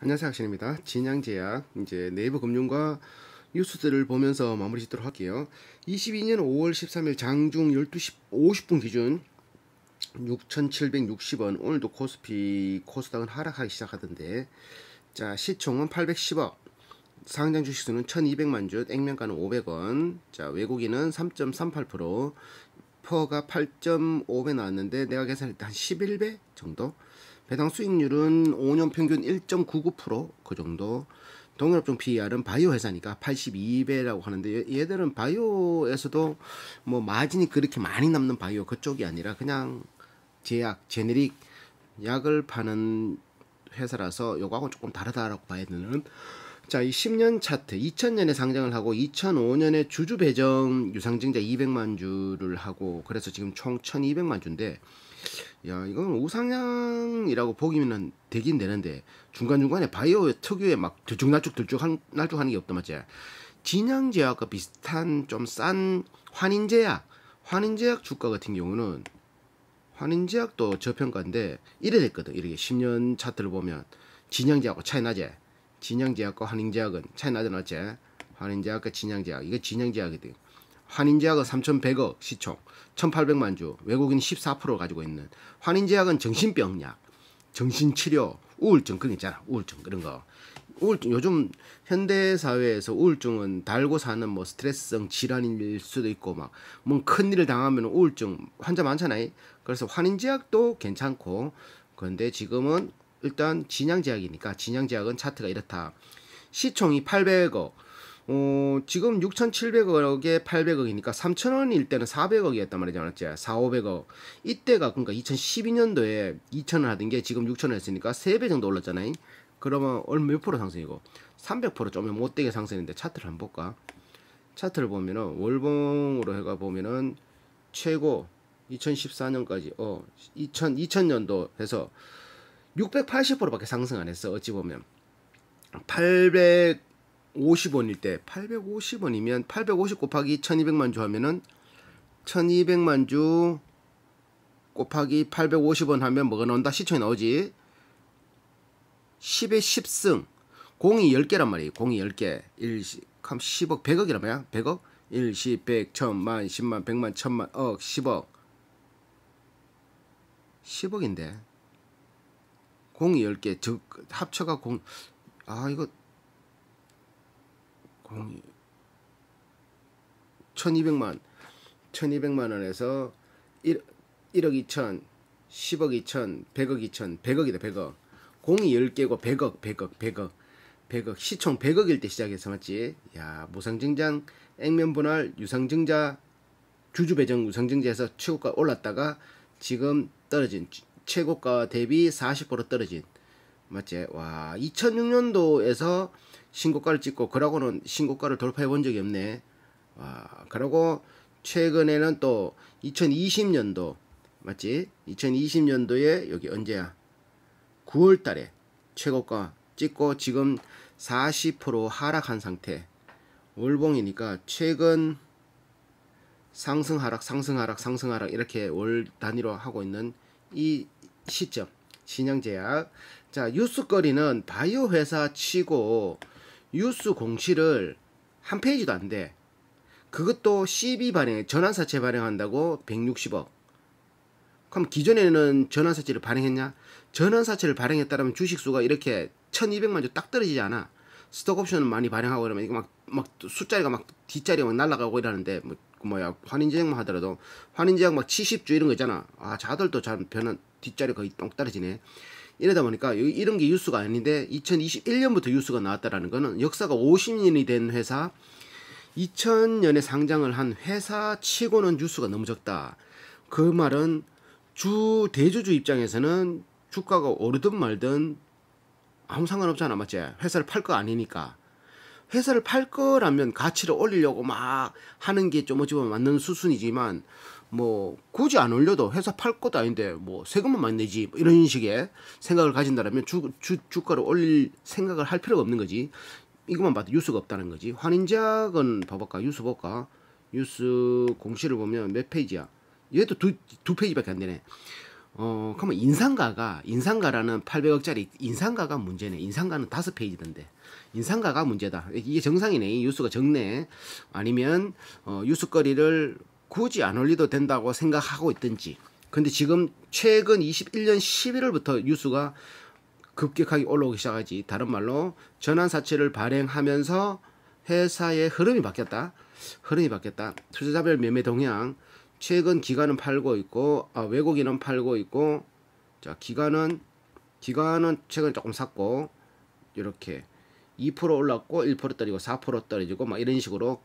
안녕하세요 학신입니다 진양제약 이제 네이버 금융과 뉴스들을 보면서 마무리 짓도록 할게요 22년 5월 13일 장중 12시 50분 기준 6,760원 오늘도 코스피 코스닥은 하락하기 시작하던데 자 시총은 810억 상장 주식수는 1200만 주 액면가는 500원 자 외국인은 3.38% 퍼가 8.5배 나왔는데 내가 계산할 때한 11배 정도 배당 수익률은 5년 평균 1.99%그 정도. 동일업종 PER은 바이오 회사니까 82배라고 하는데 얘들은 바이오에서도 뭐 마진이 그렇게 많이 남는 바이오 그쪽이 아니라 그냥 제약, 제네릭 약을 파는 회사라서 요거하고 조금 다르다라고 봐야 되는 자, 이 10년 차트 2000년에 상장을 하고 2005년에 주주 배정 유상증자 200만 주를 하고 그래서 지금 총 1200만 주인데 야, 이건 우상향이라고 보기면 되긴 되는데 중간중간에 바이오 특유의 막 들쭉날쭉 들쭉 한, 날쭉하는 게없단 말이야. 진양제약과 비슷한 좀 싼 환인제약 환인제약 주가 같은 경우는 환인제약도 저평가인데 이래 됐거든 이렇게 10년 차트를 보면 진양제약과 차이 나지? 진양제약과 한인제약은 차이 나잖아 맞지? 한인제약과 진양제약 이게 진양제약이거든 환인제약은 3,100억 시총 1,800만 주 외국인 14% 가지고 있는 환인제약은 정신병약 정신치료 우울증 그런 있잖아 우울증 그런 거 우울증 요즘 현대 사회에서 우울증은 달고 사는 뭐 스트레스성 질환일 수도 있고 막뭔 큰일을 당하면 우울증 환자 많잖아요 그래서 환인제약도 괜찮고 그런데 지금은 일단 진양 제약이니까 진양 제약은 차트가 이렇다. 시총이 800억. 어, 지금 6,700억에 800억이니까 3,000원일 때는 400억이었단 말이지 않았지? 4, 500억. 이때가 그러니까 2012년도에 2,000원 하던 게 지금 6,000원 했으니까 3배 정도 올랐잖아요. 그러면 얼마 몇 프로 상승이고? 300% 좀면 못되게 상승했는데 차트를 한번 볼까? 차트를 보면은 월봉으로 해가 보면은 최고 2014년까지 어 2000, 2000년도 해서 680%밖에 상승 안 했어. 어찌 보면 850원일 때 850원이면 850 곱하기 1200만 주 하면은 1200만 주 곱하기 850원 하면 뭐가 나온다? 시청이 나오지. 10의 10승. 공이 10개란 말이에요. 공이 10개. 1, 10억, 10억 100억이란 말이야. 100억? 1, 10, 100, 1000만, 10만, 100만, 1000만, 억, 10억. 10억인데. 공이 10개 즉 합쳐가 공 아 이거 공이 1200만 1200만 원에서 1, 1억 2천 10억 2천 100억 2천 100억이다 100억 공이 10개고 100억 100억 100억 100억 시총 100억일 때 시작해서 맞지 야 무상증장 액면 분할 유상증자 주주배정 무상증자에서 최고가 올랐다가 지금 떨어진 최고가 대비 40% 떨어진 맞지? 와 2006년도에서 신고가를 찍고 그러고는 신고가를 돌파해 본 적이 없네. 와 그러고 최근에는 또 2020년도 맞지? 2020년도에 여기 언제야? 9월 달에 최고가 찍고 지금 40% 하락한 상태. 월봉이니까 최근 상승 하락 상승 하락 상승 하락 이렇게 월 단위로 하고 있는 이 시점 신영제약자 뉴스거리는 바이오 회사 치고 뉴스 공시를 한 페이지도 안 돼 그것도 CB 발행 전환사채 발행한다고 160억 그럼 기존에는 전환사채를 발행했냐 전환사채를 발행했다면 주식수가 이렇게 1200만 주 딱 떨어지지 않아 스톡옵션은 많이 발행하고 이러면 이거 막, 막 숫자리가 막 뒷자리가 막 날아가고 이러는데 뭐, 그 뭐야 환인제약만 하더라도 환인제약 막 70주 이런 거 있잖아 아 자들도 잘 변한 뒷자리 거의 똥 떨어지네. 이러다 보니까 이런 게 뉴스가 아닌데 2021년부터 뉴스가 나왔다라는 거는 역사가 50년이 된 회사 2000년에 상장을 한 회사 치고는 뉴스가 너무 적다. 그 말은 주 대주주 입장에서는 주가가 오르든 말든 아무 상관없잖아 맞지? 회사를 팔 거 아니니까. 회사를 팔 거라면 가치를 올리려고 막 하는 게 좀 어찌 보면 맞는 수순이지만 뭐 굳이 안 올려도 회사 팔 것도 아닌데 뭐 세금만 많이 내지 뭐 이런 식의 생각을 가진다면 주, 주, 주가를 올릴 생각을 할 필요가 없는 거지 이것만 봐도 뉴스가 없다는 거지 환인작은 봐볼까 뉴스 볼까 뉴스 공시를 보면 몇 페이지야 얘도 두, 두 페이지밖에 안 되네 어 그러면 인상가가 인상가라는 800억짜리 인상가가 문제네 인상가는 다섯 페이지던데 인상가가 문제다 이게 정상이네 이 뉴스가 적네 아니면 어 뉴스거리를 굳이 안 올려도 된다고 생각하고 있든지 근데 지금 최근 21년 11월부터 뉴스가 급격하게 올라오기 시작하지 다른 말로 전환 사채를 발행하면서 회사의 흐름이 바뀌었다 흐름이 바뀌었다 투자자별 매매 동향 최근 기간은 팔고 있고 아, 외국인은 팔고 있고 자기간은기간은 최근 조금 샀고 이렇게 2% 올랐고 1% 떨어지고 4% 떨어지고 막 이런 식으로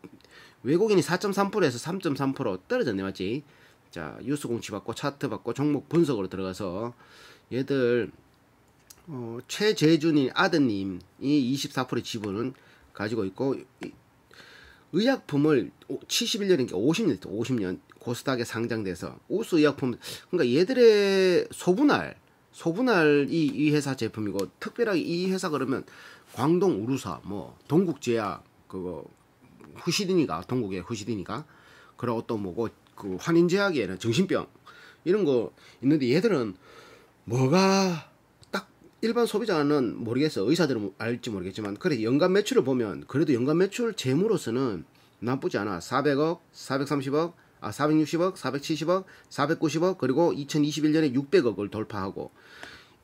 외국인이 4.3%에서 3.3% 떨어졌네 맞지? 자 뉴스 공시 받고 차트 받고 종목 분석으로 들어가서 얘들 어, 최재준이 아드님이 24%의 지분은 가지고 있고 의약품을 71년인가 50년 50년 고스닥에 상장돼서 우수 의약품 그러니까 얘들의 소분할 소분할이 이 회사 제품이고 특별하게 이 회사 그러면 광동 우루사 뭐 동국제약 그거 후시디니가 동국의 후시디니가 그런 어떤 뭐고 그 환인제약에는 정신병 이런 거 있는데 얘들은 뭐가 딱 일반 소비자는 모르겠어 의사들은 뭐 알지 모르겠지만 그래 연간 매출을 보면 그래도 연간 매출 재무로서는 나쁘지 않아 400억 430억 아 460억 470억 490억 그리고 2021년에 600억을 돌파하고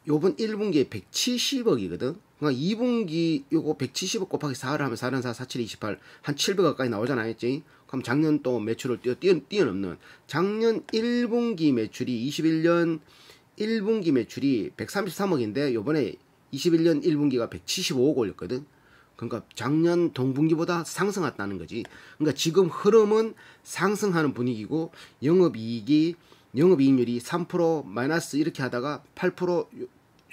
요번 1분기에 170억이거든 그러니까 2분기 요거 170억 곱하기 4를 하면 4는 4, 4, 7, 28. 한7 0 0 가까이 나오잖아, 했지? 그럼 작년 또 매출을 뛰어, 뛰어, 뛰어넘는. 작년 1분기 매출이 21년 1분기 매출이 133억인데 요번에 21년 1분기가 175억 올렸거든. 그러니까 작년 동분기보다 상승했다는 거지. 그러니까 지금 흐름은 상승하는 분위기고 영업이익이 영업이익률이 3% 마이너스 이렇게 하다가 8%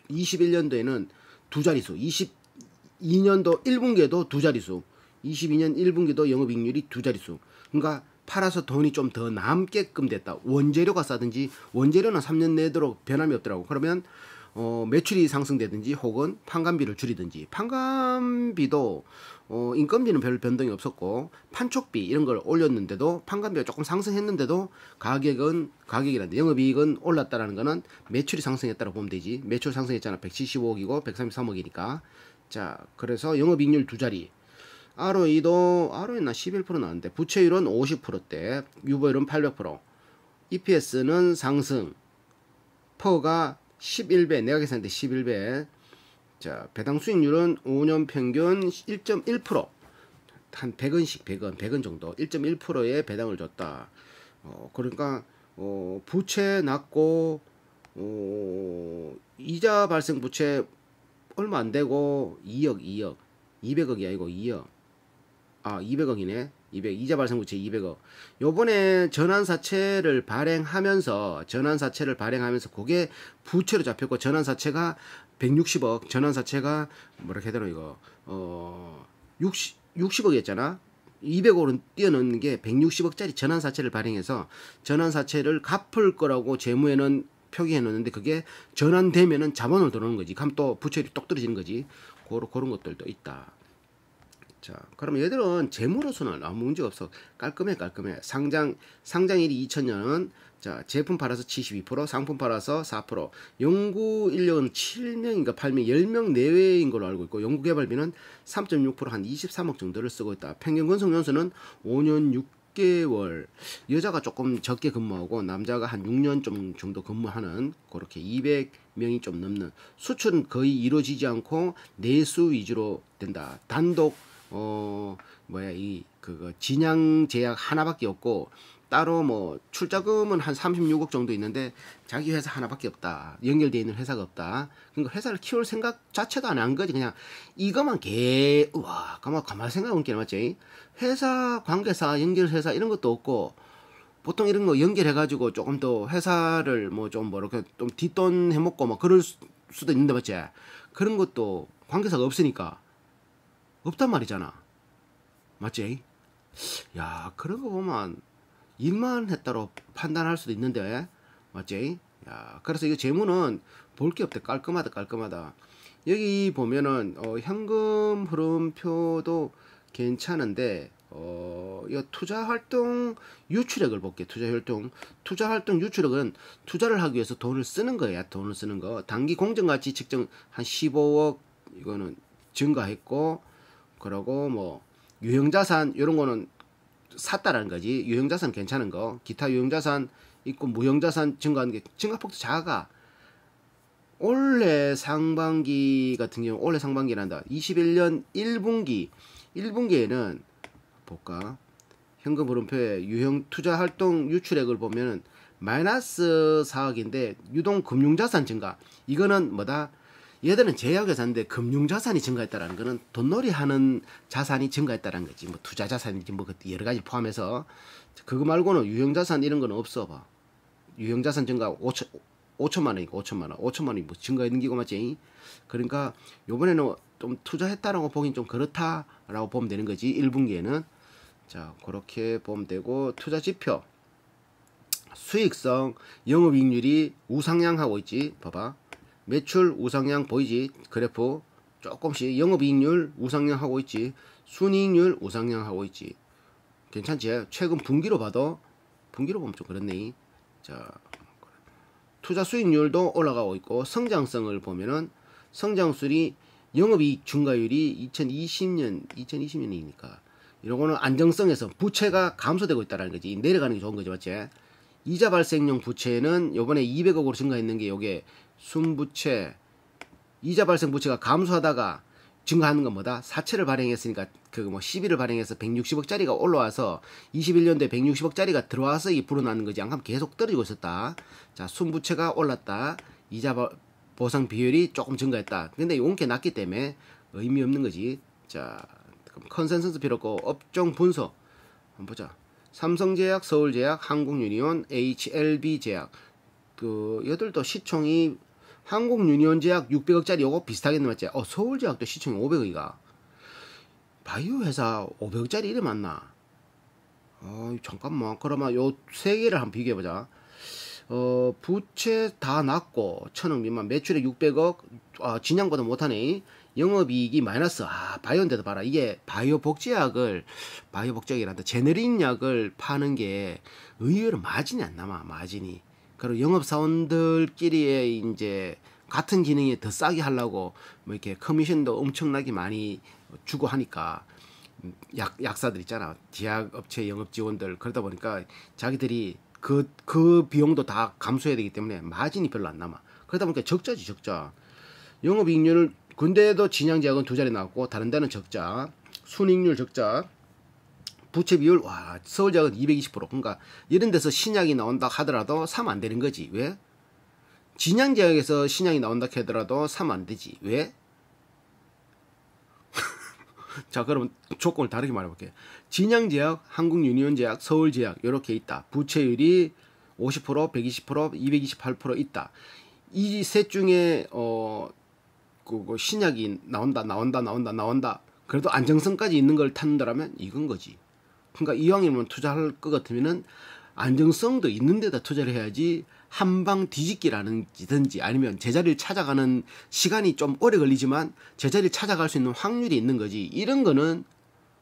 21년도에는 두 자리수 22년도 1분기에도 두 자리수 22년 1분기도 영업익률이두 자리수 그러니까 팔아서 돈이 좀 더 남게끔 됐다 원재료가 싸든지 원재료는 3년 내도록 변함이 없더라고 그러면 어, 매출이 상승되든지 혹은 판관비를 줄이든지 판관비도 어, 인건비는 별 변동이 없었고 판촉비 이런 걸 올렸는데도 판관비가 조금 상승했는데도 가격은 가격이란데 영업이익은 올랐다라는 거는 매출이 상승했다고 보면 되지 매출 상승했잖아 175억이고 133억이니까 자 그래서 영업이익률 두 자리 ROE도 ROE나 11% 나왔는데 부채율은 50%대 유보율은 800% EPS는 상승 퍼가 11배 내가 계산했는데 11배 자, 배당 수익률은 5년 평균 1.1%. 한 100원씩 100원, 100원 정도 1.1%의 배당을 줬다. 어, 그러니까 어, 부채 낮고 어, 이자 발생 부채 얼마 안 되고 2억, 2억. 200억이 아니고 2억. 아, 200억이네. 200 이자 발생부채 200억. 요번에 전환사채를 발행하면서 전환사채를 발행하면서 그게 부채로 잡혔고 전환사채가 160억, 전환사채가 뭐라 해야 되나 이거 어 60, 60억이었잖아. 200억으로 뛰어넘는 게 160억짜리 전환사채를 발행해서 전환사채를 갚을 거라고 재무에는 표기해 놓는데 그게 전환되면은 자본으로 들어오는 거지. 그럼 또 부채율이 똑 떨어지는 거지. 고런 것들도 있다. 자, 그럼 얘들은 재무로서는 아무 문제 없어. 깔끔해, 깔끔해. 상장, 상장일이 2000년은 자, 제품 팔아서 72%, 상품 팔아서 4%, 연구 인력은 7명인가 8명, 10명 내외인 걸로 알고 있고, 연구 개발비는 3.6%한 23억 정도를 쓰고 있다. 평균 건성 연수는 5년 6 6개월 여자가 조금 적게 근무하고 남자가 한 6년 좀 정도 근무하는 그렇게 200명이 좀 넘는 수출은 거의 이루어지지 않고 내수 위주로 된다. 단독 어 뭐야 이 그거 진양 제약 하나밖에 없고 따로 뭐 출자금은 한 36억 정도 있는데 자기 회사 하나밖에 없다. 연결돼 있는 회사가 없다. 그러니까 회사를 키울 생각 자체도 안 한 거지. 그냥 이거만 개, 와, 가만, 가만 생각해본 게 맞지? 회사, 관계사, 연결회사 이런 것도 없고 보통 이런 거 연결해가지고 조금 더 회사를 뭐 좀뭐 뭐 이렇게 좀 뒷돈 해먹고 뭐 그럴 수, 수도 있는데 맞지? 그런 것도 관계사가 없으니까 없단 말이잖아. 맞지? 야, 그런 거 보면 일만 했다로 판단할 수도 있는데, 맞지? 야, 그래서 이거 재무는 볼 게 없대. 깔끔하다, 깔끔하다. 여기 보면은 어, 현금 흐름표도 괜찮은데, 어, 이 투자 활동 유출액을 볼게. 투자 활동 투자 활동 유출액은 투자를 하기 위해서 돈을 쓰는 거야. 돈을 쓰는 거. 단기 공정 가치 측정 한 15억 이거는 증가했고 그러고 뭐 유형자산 이런 거는 샀다라는 거지 유형자산 괜찮은 거 기타 유형자산 있고 무형자산 증가하는 게 증가폭도 작아 올해 상반기 같은 경우 올해 상반기란다 21년 1분기 1분기에는 볼까 현금 흐름표에 유형 투자 활동 유출액을 보면은 마이너스 4억인데 유동 금융자산 증가 이거는 뭐다 얘들은 제약회사인데 금융자산이 증가했다라는 거는 돈놀이 하는 자산이 증가했다는 라 거지. 뭐 투자 자산인지 뭐 여러 가지 포함해서 그거 말고는 유형자산 이런 건 없어 봐. 유형자산 증가 5천, 5천만 원이고 5천만 원. 5천만 원이 뭐 증가했는 기고 맞지? 그러니까 요번에는 좀 투자했다라고 보긴 좀 그렇다라고 보면 되는 거지. 1분기에는. 자, 그렇게 보면 되고 투자 지표 수익성, 영업이익률이 우상향하고 있지. 봐봐. 매출 우상향 보이지? 그래프 조금씩 영업이익률 우상향하고 있지. 순이익률 우상향하고 있지. 괜찮지? 최근 분기로 봐도 분기로 보면 좀 그렇네. 자, 투자 수익률도 올라가고 있고 성장성을 보면은 성장수이 영업이익 증가율이 2020년 2020년이니까 이거는 안정성에서 부채가 감소되고 있다는 라 거지 내려가는 게 좋은 거지 맞지? 이자 발생용 부채는 요번에 200억으로 증가했는 게 요게 순부채, 이자 발생 부채가 감소하다가 증가하는 건 뭐다? 사채를 발행했으니까 그뭐 12를 발행해서 160억짜리가 올라와서 21년도에 160억짜리가 들어와서 이 불어나는 거지 않고 계속 떨어지고 있었다. 자, 순부채가 올랐다. 이자 보상 비율이 조금 증가했다. 근데 용게 낮기 때문에 의미 없는 거지. 자, 그럼 컨센서스 필요 없고 업종 분석 한번 보자. 삼성제약, 서울제약, 한국유니온, HLB제약 그여들도 시총이 한국유니온제약 600억짜리 요거 비슷하게 넘었지. 어, 서울제약도 시총이 500억이가. 바이오 회사 500억짜리 이름 맞나? 어, 잠깐만. 그러면 요 세 개를 한번 비교해보자. 어, 부채 다 낮고, 천억 미만, 매출액 600억, 아, 진양보다 못하네. 영업이익이 마이너스. 아, 바이오인데도 봐라. 이게 바이오 복제약을, 바이오 복제약이란다. 제너린 약을 파는 게 의외로 마진이 안 남아, 마진이. 그리고 영업사원들끼리의 이제 같은 기능이 더 싸게 하려고 뭐 이렇게 커미션도 엄청나게 많이 주고 하니까 약, 약사들 있잖아. 제약업체 영업지원들. 그러다 보니까 자기들이 그, 그 비용도 다 감소해야 되기 때문에 마진이 별로 안 남아. 그러다 보니까 적자지, 적자. 영업이익률을, 군대에도 진양제약은 두 자리 나왔고, 다른 데는 적자. 순익률 적자. 부채 비율 와서울지역은220% 그러니까 이런 데서 신약이 나온다 하더라도 사면 안 되는 거지 왜? 진양 지역에서 신약이 나온다 하더라도 사면 안 되지 왜? 자그러면 조건을 다르게 말해볼게 요 진양 지역, 한국 유니온 지역, 서울 지역 이렇게 있다 부채율이 50% 120% 228% 있다 이 셋 중에 어그 그, 신약이 나온다 나온다 나온다 나온다 그래도 안정성까지 있는 걸 탄다라면 이건 거지. 그러니까 이왕이면 투자할 것 같으면은 안정성도 있는 데다 투자를 해야지 한방 뒤집기라는지든지 아니면 제자리를 찾아가는 시간이 좀 오래 걸리지만 제자리를 찾아갈 수 있는 확률이 있는 거지 이런 거는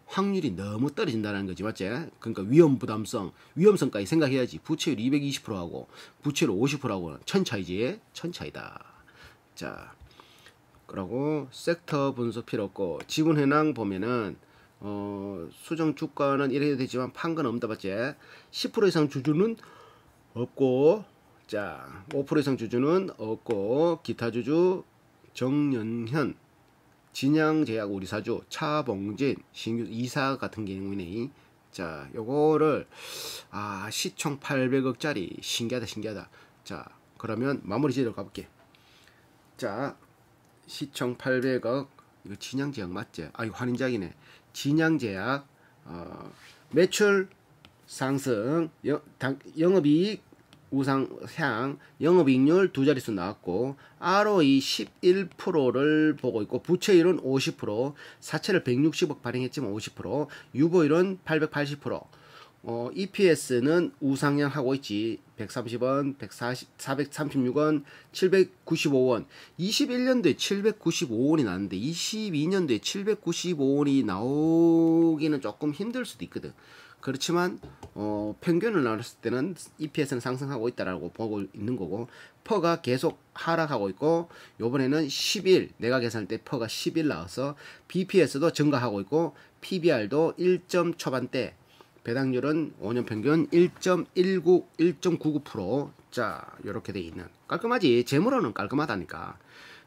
확률이 너무 떨어진다는 거지 맞지? 그러니까 위험 부담성, 위험성까지 생각해야지 부채율 220%하고 부채율 50%하고는 천 차이지 천 차이다. 자, 그러고 섹터 분석 필요 없고 지분 현황 보면은 어, 수정 주가는 이래도 되지만 판건 없다봤자 10% 이상 주주는 없고 자5% 이상 주주는 없고 기타 주주 정연현 진양제약 우리사주 차봉진 신규 이사 같은 경우에 자 요거를 아 시총 800억짜리 신기하다 신기하다 자 그러면 마무리 지으러 가볼게 자 시총 800억 이거 진양제약 맞지? 아, 이거 환인제약이네. 진양제약 어, 매출 상승, 영, 당, 영업이익 우상향, 영업이익률 두 자릿수 나왔고 ROE 11%를 보고 있고 부채율은 50%, 사채를 160억 발행했지만 50%, 유보율은 880%. 어, EPS는 우상향 하고 있지. 130원, 140, 436원, 795원. 21년도에 795원이 나왔는데 22년도에 795원이 나오기는 조금 힘들 수도 있거든. 그렇지만 어, 평균을 나눴을 때는 EPS는 상승하고 있다라고 보고 있는 거고 퍼가 계속 하락하고 있고 요번에는 10일 내가 계산할 때 퍼가 10일 나와서 BPS도 증가하고 있고 PBR도 1점 초반대 배당률은 5년 평균 1.19, 1.99%. 자, 이렇게 돼 있는. 깔끔하지. 재물로는 깔끔하다니까.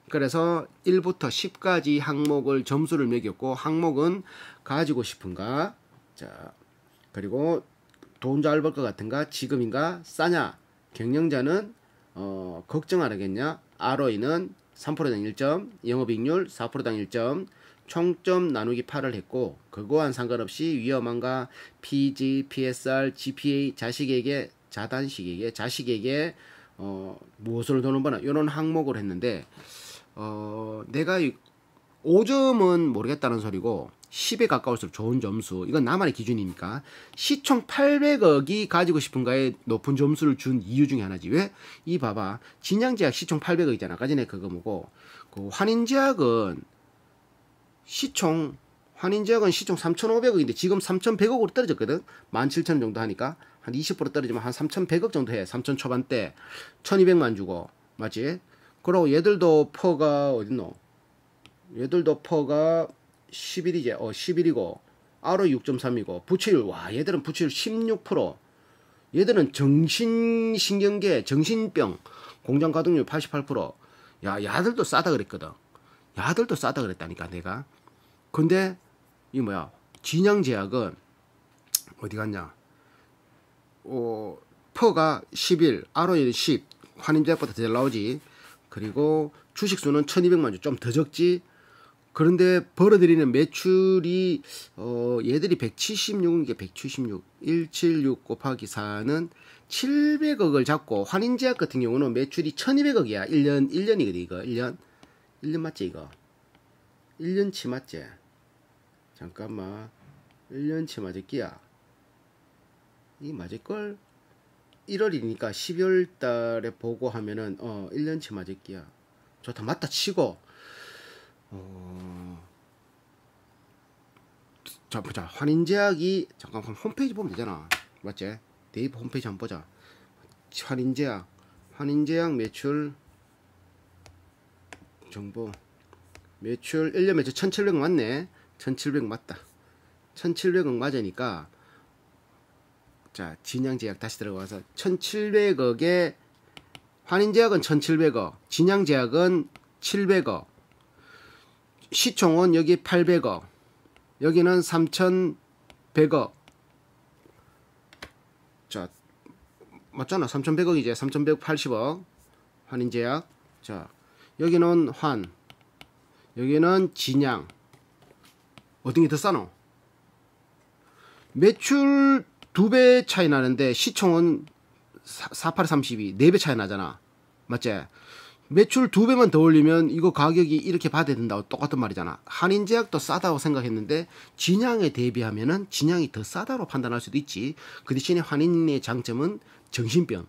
그래서 1부터 10까지 항목을 점수를 매겼고 항목은 가지고 싶은가? 자, 그리고 돈 잘 벌 것 같은가? 지금인가? 싸냐? 경영자는 어, 걱정 안 하겠냐? ROE는 3%당 1점, 영업이익률 4%당 1점, 총점 나누기 8을 했고 그거와 상관없이 위험한가 PG, PSR, GPA 자식에게 자단식에게 자식에게 어, 무엇을 도는구나 이런 항목을 했는데 어, 내가 5점은 모르겠다는 소리고 10에 가까울수록 좋은 점수 이건 나만의 기준이니까 시총 800억이 가지고 싶은가에 높은 점수를 준 이유 중에 하나지 왜? 이 봐봐 진양제약 시총 800억이잖아 까지네 그거 뭐고 그 환인제약은 시총 환인지역은 시총 3,500억인데 지금 3,100억으로 떨어졌거든. 1 7 0 0 0 정도 하니까 한 20% 떨어지면 한 3,100억 정도 해. 3,000 초반대 1,200만 주고 맞지? 그리고 얘들도 퍼가 어딨노? 얘들도 퍼가 1 1이지어 11이고 RO 6.3이고 부채율 와 얘들은 부채율 16% 얘들은 정신신경계 정신병 공장 가동률 88%야 야들도 싸다 그랬거든 야들도 싸다 그랬다니까 내가 근데 이 뭐야 진양제약은 어디 갔냐? 어, 퍼가 11, ROE는 10, 환인제약보다더 잘 나오지. 그리고 주식수는 1200만 주, 좀 더 적지. 그런데 벌어들이는 매출이 어 얘들이 176이게 176 176 곱하기 4는 700억을 잡고 환인제약 같은 경우는 매출이 1200억이야. 1년 1년이거든 이거. 1년 1년 맞지 이거. 1년치 맞지? 잠깐만 1년치 맞을 끼야 이 맞을걸 1월이니까 12월 달에 보고하면은 어 1년치 맞을 끼야 좋다 맞다 치고 어... 자 보자 환인제약이 잠깐 홈페이지 보면 되잖아 맞지? 네이버 홈페이지 한번 보자 환인제약 환인제약 매출 정보 매출 1년 매출 1700 맞네 1700 맞다. 1700억 맞으니까 자, 진양제약 다시 들어가서 1700억에 환인제약은 1700억, 진양제약은 700억, 시총은 여기 800억, 여기는 3100억. 자, 맞잖아. 3100억이지. 3180억. 환인제약. 자, 여기는 환. 여기는 진양. 어떤 게 더 싸노? 매출 두 배 차이 나는데 시총은 4832, 네 배 차이 나잖아. 맞지? 매출 두 배만 더 올리면 이거 가격이 이렇게 받아야 된다고 똑같은 말이잖아. 한인제약도 싸다고 생각했는데 진양에 대비하면은 진양이 더싸다고 판단할 수도 있지. 그 대신에 한인의 장점은 정신병,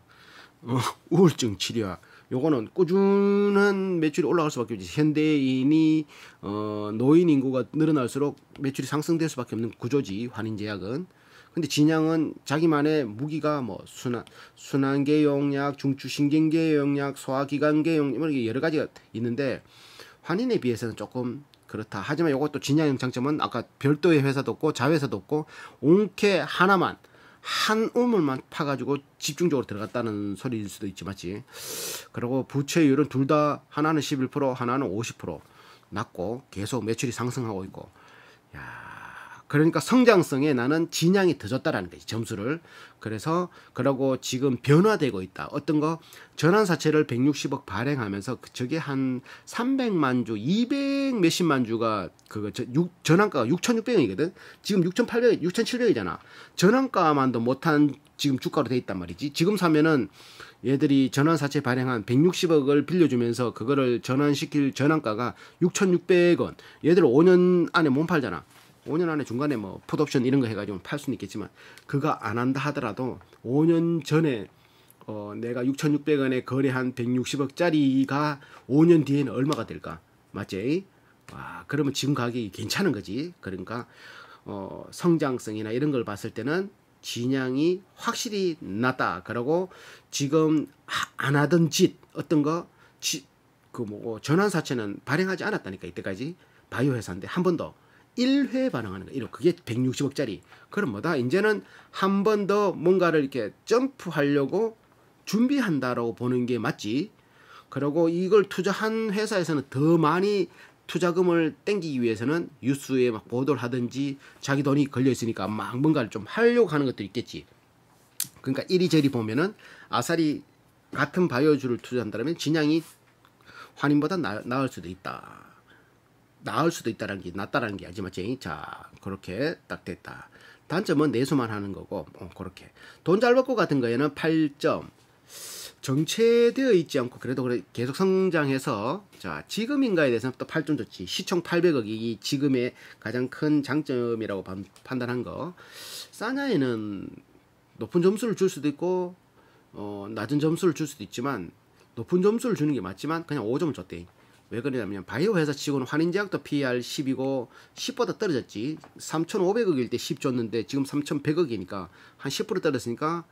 어, 우울증 치료와 요거는 꾸준한 매출이 올라갈 수밖에 없지. 현대인이 어, 노인 인구가 늘어날수록 매출이 상승될 수밖에 없는 구조지 환인제약은. 근데 진양은 자기만의 무기가 뭐 순환 순환계 용약, 중추신경계 용약, 소화기관계 용약 뭐 이렇게 여러 가지가 있는데 환인에 비해서는 조금 그렇다. 하지만 요것도 진양 의 장점은 아까 별도의 회사도 없고 자회사도 없고 온케 하나만 한 우물만 파가지고 집중적으로 들어갔다는 소리일 수도 있지 맞지? 그리고 부채율은 둘 다 하나는 11% 하나는 50% 낮고 계속 매출이 상승하고 있고 야 그러니까 성장성에 나는 진양이 더 졌다라는 거지 점수를 그래서 그러고 지금 변화되고 있다 어떤 거 전환사채를 160억 발행하면서 그 저게 한 300만 주200 몇십만 주가 그거 저, 육, 전환가가 6,600원이거든 지금 6,800 6,700이잖아 전환가만도 못한 지금 주가로 돼 있단 말이지 지금 사면은 얘들이 전환사채 발행한 160억을 빌려주면서 그거를 전환시킬 전환가가 6,600원 얘들 5년 안에 못 팔잖아 5년 안에 중간에 뭐 풋옵션 이런 거 해가지고 팔 수는 있겠지만 그거 안 한다 하더라도 5년 전에 어 내가 6,600원에 거래한 160억짜리가 5년 뒤에는 얼마가 될까? 맞지? 와 그러면 지금 가격이 괜찮은 거지. 그러니까 어 성장성이나 이런 걸 봤을 때는 진양이 확실히 낮다. 그러고 지금 안 하던 짓 어떤 거 지, 그, 뭐, 전환사채는 발행하지 않았다니까, 이때까지. 바이오 회사인데, 한 번도 1회 반응하는 거. 예요 그게 160억짜리. 그럼 뭐다? 이제는 한 번 더 뭔가를 이렇게 점프하려고 준비한다라고 보는 게 맞지. 그리고 이걸 투자한 회사에서는 더 많이 투자금을 땡기기 위해서는 뉴스에 막 보도를 하든지 자기 돈이 걸려 있으니까 막 뭔가를 좀 하려고 하는 것도 있겠지. 그러니까 이리저리 보면은 아사리 같은 바이오주를 투자한다면 진양이 환인보다 나, 나을 수도 있다. 나을 수도 있다는 게 낫다는 게 알지 맞지? 자 그렇게 딱 됐다. 단점은 내수만 하는 거고 어, 그렇게 돈 잘 받고 같은 거에는 8점 정체되어 있지 않고 그래도 그래 계속 성장해서 자 지금인가에 대해서는 또 8점 좋지 시총 800억이 이 지금의 가장 큰 장점이라고 반, 판단한 거 사냐에는 높은 점수를 줄 수도 있고 어, 낮은 점수를 줄 수도 있지만 높은 점수를 주는 게 맞지만 그냥 5점을 줬대 왜 그러냐면 바이오 회사 치고는 환인제약도 PER 10이고 10보다 떨어졌지 3,500억일 때 10 줬는데 지금 3,100억이니까 한 10% 떨어졌으니까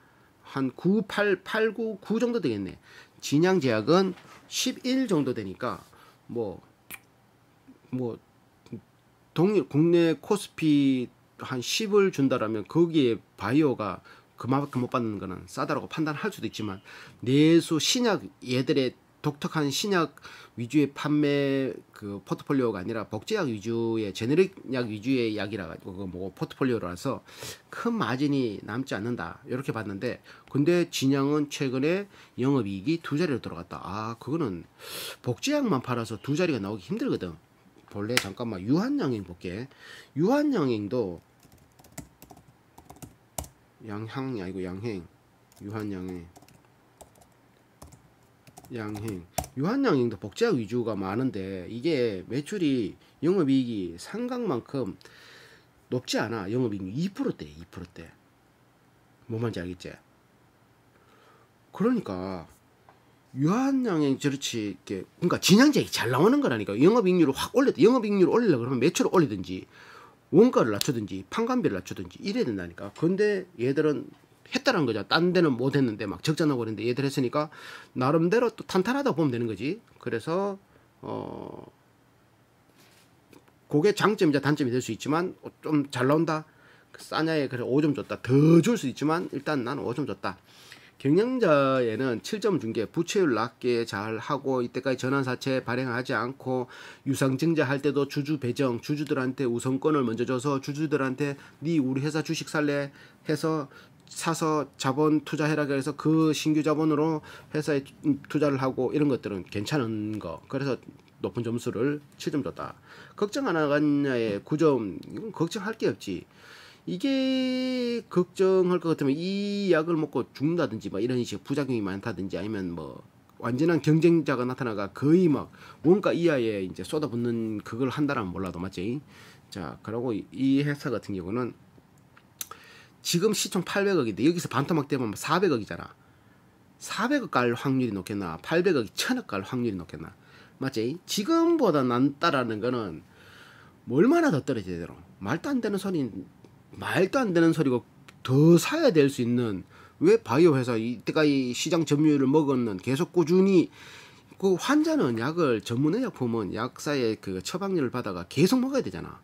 한 9, 8, 8, 9, 9 정도 되겠네 진양제약은 11 정도 되니까 뭐뭐 뭐 동일 국내 코스피 한 10을 준다라면 거기에 바이오가 그만큼 못 받는 거는 싸다라고 판단할 수도 있지만 내수 신약 얘들의 독특한 신약 위주의 판매 그 포트폴리오가 아니라 복제약 위주의 제네릭 약 위주의 약이라 가지고 뭐 포트폴리오라서 큰 마진이 남지 않는다 이렇게 봤는데 근데 진양은 최근에 영업이익이 두 자리로 들어갔다 아 그거는 복제약만 팔아서 두 자리가 나오기 힘들거든 본래 잠깐만 유한양행 볼게 유한양행도 양향이 아니고 양행 유한양행 양행 유한양행도 복제 위주가 많은데 이게 매출이 영업이익이 상각만큼 높지 않아 영업이익이 2%대 2%대 뭔 말인지 알겠지? 그러니까 유한양행 저렇지 이렇게 그러니까 진양제이잘 나오는 거라니까 영업이익률을 확올려 영업이익률 올리려 고 그러면 매출을 올리든지 원가를 낮추든지 판관비를 낮추든지 이래야 된다니까 근데 얘들은 했다는 거죠. 딴 데는 못 했는데 막 적자 나고 그랬는데 얘들 했으니까 나름대로 또 탄탄하다 보면 되는 거지. 그래서 어 그게 장점이자 단점이 될 수 있지만 어, 좀잘 나온다. 싸냐에 그 그래 5점 줬다. 더 줄 수 있지만 일단 난는 5점 줬다. 경영자에는 7점 준 게 부채율 낮게 잘 하고 이때까지 전환사채 발행하지 않고 유상증자 할 때도 주주 배정 주주들한테 우선권을 먼저 줘서 주주들한테 네 우리 회사 주식 살래 해서 사서 자본 투자해라 그래서 그 신규 자본으로 회사에 투자를 하고 이런 것들은 괜찮은 거 그래서 높은 점수를 7점 줬다 걱정 안 하겠냐에 9점 걱정할 게 없지 이게 걱정할 것 같으면 이 약을 먹고 죽는다든지 뭐 이런 식의 부작용이 많다든지 아니면 뭐 완전한 경쟁자가 나타나가 거의 막 원가 이하에 이제 쏟아붓는 그걸 한다라면 몰라도 맞지 자 그러고 이 회사 같은 경우는 지금 시총 800억인데 여기서 반토막 되면 400억이잖아. 뭐 400억 갈 확률이 높겠나? 800억이 1000억 갈 확률이 높겠나? 맞지? 지금보다 낫다라는 거는 뭐 얼마나 더 떨어져야 되노? 말도 안 되는 소리 말도 안 되는 소리고 더 사야 될 수 있는 왜 바이오 회사 이때까지 시장 점유율을 먹었는 계속 꾸준히 그 환자는 약을 전문의약품은 약사의 그처방률을 받아가 계속 먹어야 되잖아.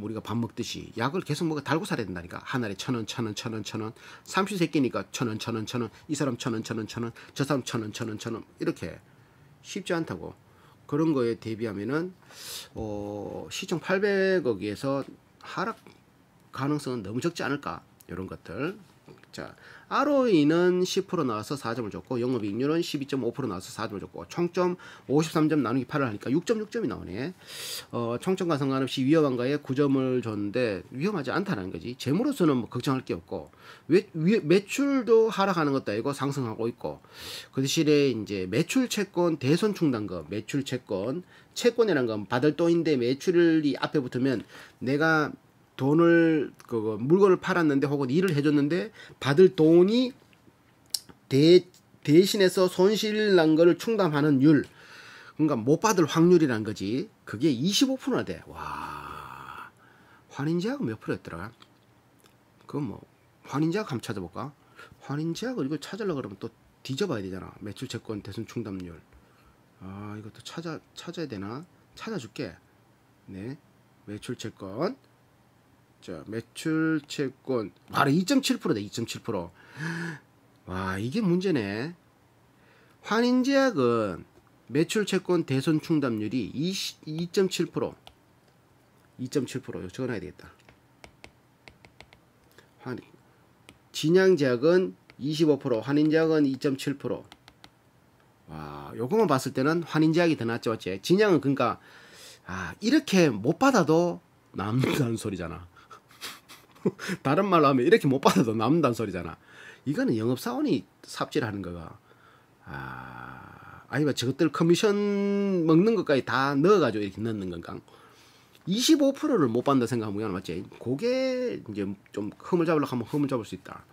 우리가 밥 먹듯이 약을 계속 먹어 달고 살아야 된다니까 하나에 천원 천 원 천 원 천원 삼십 세끼니까 천 원 천 원 천원 이 사람 천 원 천 원 천원 저 사람 천 원 천 원 천 원 이렇게 쉽지 않다고 그런 거에 대비하면은 어, 시총 800억에서 하락 가능성은 너무 적지 않을까 이런 것들 자, ROE는 10% 나와서 4점을 줬고 영업이익률은 12.5% 나와서 4점을 줬고 총점 53점 나누기 8을 하니까 6.6점이 나오네. 어, 총점과 상관없이 위험한가에 9점을 줬는데 위험하지 않다는 거지. 재물로서는뭐 걱정할 게 없고 외, 위, 매출도 하락하는 것도 아니고 상승하고 있고 그 대신에 이제 매출 채권 대선 충당금 매출 채권 채권이란 건 받을 돈인데 매출이 앞에 붙으면 내가 돈을 그 물건을 팔았는데 혹은 일을 해줬는데 받을 돈이 대, 대신해서 손실 난 거를 충당하는 율 그러니까 못 받을 확률이란 거지 그게 25%나 돼 와 환인제하고 몇 프로였더라 그건 뭐 환인제약 한번 찾아볼까 환인제약을 이걸 찾으려고 그러면 또 뒤져봐야 되잖아 매출 채권 대손 충당률 아 이것도 찾아 찾아야 되나 찾아줄게 네 매출 채권 자, 매출 채권 바로 2.7%다. 2.7%. 와, 이게 문제네. 환인제약은 매출 채권 대손 충당률이 2.7% 2.7%요 적어놔야 되겠다. 환인 진양제약은 25% 환인제약은 2.7% 와, 요거만 봤을 때는 환인제약이 더 낫죠, 어째? 진양은 그니까 아, 이렇게 못 받아도 남는 소리잖아. 다른 말로 하면 이렇게 못 받아도 남는다 소리잖아. 이거는 영업사원이 삽질하는 거가. 아, 아니면 저것들 커미션 먹는 것까지 다 넣어가지고 이렇게 넣는 건가? 25%를 못 받는다 생각하면 맞지? 그게 이제 좀 흠을 잡으려고 하면 흠을 잡을 수 있다.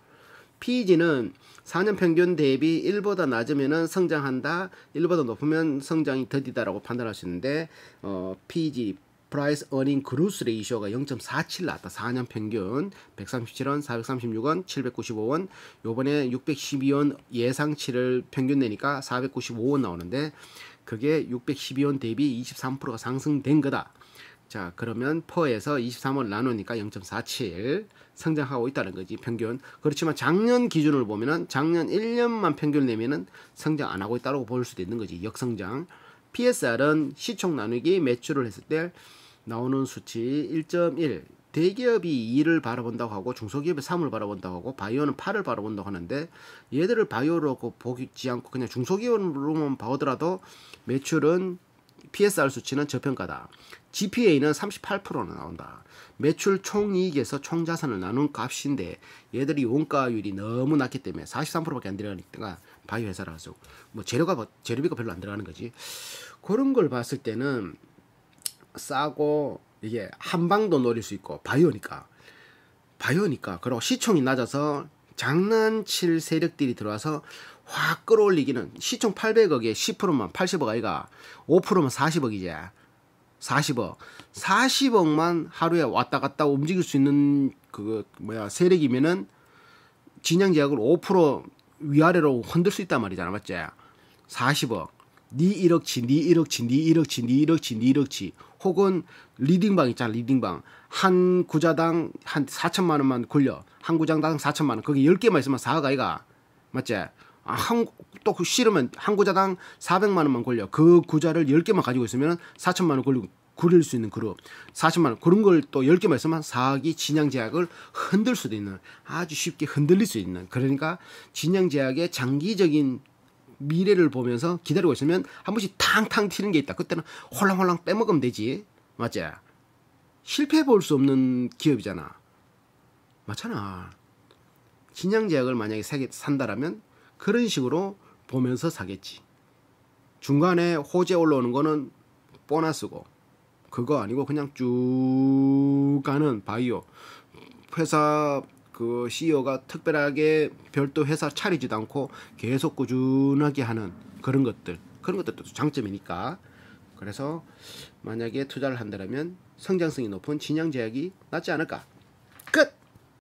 PEG는 4년 평균 대비 1보다 낮으면 성장한다, 1보다 높으면 성장이 더디다라고 판단할 수 있는데, 어, PEG 프라이스 어닝 그루스 레이셔가 0.47 나왔다. 4년 평균 137원, 436원, 795원. 요번에 612원 예상치를 평균 내니까 495원 나오는데 그게 612원 대비 23%가 상승된 거다. 자 그러면 퍼에서 23원 나누니까 0.47 성장하고 있다는 거지 평균 그렇지만 작년 기준을 보면은 작년 1년만 평균 내면은 성장 안 하고 있다고 볼 수도 있는 거지 역성장 PSR은 시총 나누기 매출을 했을 때 나오는 수치 1.1 대기업이 2를 바라본다고 하고 중소기업이 3을 바라본다고 하고 바이오는 8을 바라본다고 하는데 얘들을 바이오로 보지 않고 그냥 중소기업으로만 봐오더라도 매출은 PSR 수치는 저평가다. GPA는 38%는 나온다. 매출 총이익에서 총자산을 나눈 값인데 얘들이 원가율이 너무 낮기 때문에 43%밖에 안 들어가니까 바이오 회사라서 뭐 재료가 뭐 재료비가 별로 안 들어가는 거지. 그런 걸 봤을 때는 싸고 이게 한 방도 노릴 수 있고 바이오니까 바이오니까 그리고 시총이 낮아서 장난칠 세력들이 들어와서 확 끌어올리기는 시총 800억에 10%만 80억 아이가 5%면 40억이지 40억 40억만 하루에 왔다 갔다 움직일 수 있는 그 뭐야 세력이면은 진영 제약을 5% 위아래로 흔들 수 있단 말이잖아 맞지 40억 니 1억치 니 1억치 니 1억치 니 1억치 니 1억치 혹은 리딩방 있잖아 리딩방 한 구자당 한 4천만 원만 굴려 한 구장당 4천만 원 거기 10개만 있으면 4억 이가 맞지? 아, 한또 싫으면 한 구자당 400만 원만 굴려 그 구자를 10개만 가지고 있으면 4천만 원 굴리고 굴릴 수 있는 그룹 40만 원 그런 걸 또 10개만 있으면 4억이 진양제약을 흔들 수도 있는 아주 쉽게 흔들릴 수 있는 그러니까 진양제약의 장기적인 미래를 보면서 기다리고 있으면 한 번씩 탕탕 튀는 게 있다. 그때는 홀랑홀랑 빼먹으면 되지. 맞지? 실패해 볼 수 없는 기업이잖아. 맞잖아. 진양 제약을 만약에 사게, 산다라면 그런 식으로 보면서 사겠지. 중간에 호재 올라오는 거는 보너스고 그거 아니고 그냥 쭉 가는 바이오 회사 그 CEO가 특별하게 별도 회사 차리지도 않고 계속 꾸준하게 하는 그런 것들 그런 것들도 장점이니까 그래서 만약에 투자를 한다면 성장성이 높은 진양 제약이 낫지 않을까